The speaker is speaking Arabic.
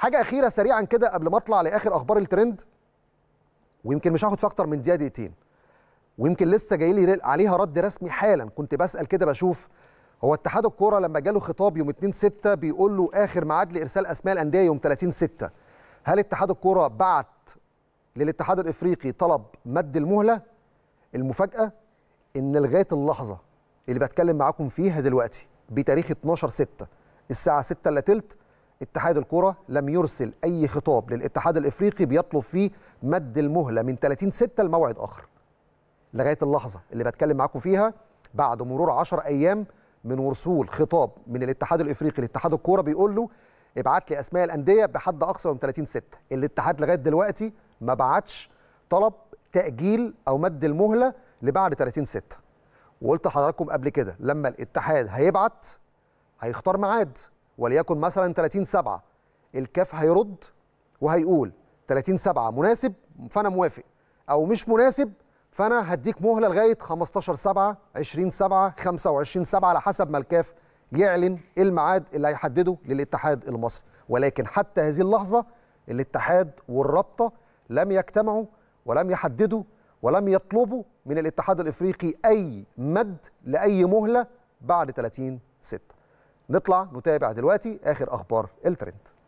حاجه اخيره سريعا كده قبل ما اطلع لاخر اخبار الترند ويمكن مش هاخد في اكتر من دقيقه دقيقتين ويمكن لسه جاي لي عليها رد رسمي حالا كنت بسال كده بشوف هو اتحاد الكوره لما جاله خطاب يوم 2 6 بيقول له اخر ميعاد لارسال اسماء الانديه يوم 30 6 هل اتحاد الكوره بعت للاتحاد الافريقي طلب مد المهله المفاجاه ان لغايه اللحظه اللي بتكلم معاكم فيها دلوقتي بتاريخ 12 6 الساعه 6 الا ثلث اتحاد الكرة لم يرسل أي خطاب للاتحاد الإفريقي بيطلب فيه مد المهلة من 30 ستة لموعد آخر لغاية اللحظة اللي بتكلم معاكم فيها بعد مرور 10 أيام من وصول خطاب من الاتحاد الإفريقي لاتحاد الكرة بيقول له ابعت لي أسماء الأندية بحد أقصى يوم 30 6 الاتحاد لغاية دلوقتي ما بعتش طلب تأجيل أو مد المهلة لبعد 30 6 وقلت لحضراتكم قبل كده لما الاتحاد هيبعت هيختار ميعاد وليكن مثلا 30 7 الكاف هيرد وهيقول 30 7 مناسب فانا موافق او مش مناسب فانا هديك مهله لغايه 15 7 20 7 25 7 على حسب ما الكاف يعلن الميعاد اللي هيحدده للاتحاد المصري ولكن حتى هذه اللحظه الاتحاد والرابطه لم يجتمعوا ولم يحددوا ولم يطلبوا من الاتحاد الافريقي اي مد لاي مهله بعد 30 6 نطلع نتابع دلوقتي اخر اخبار الترند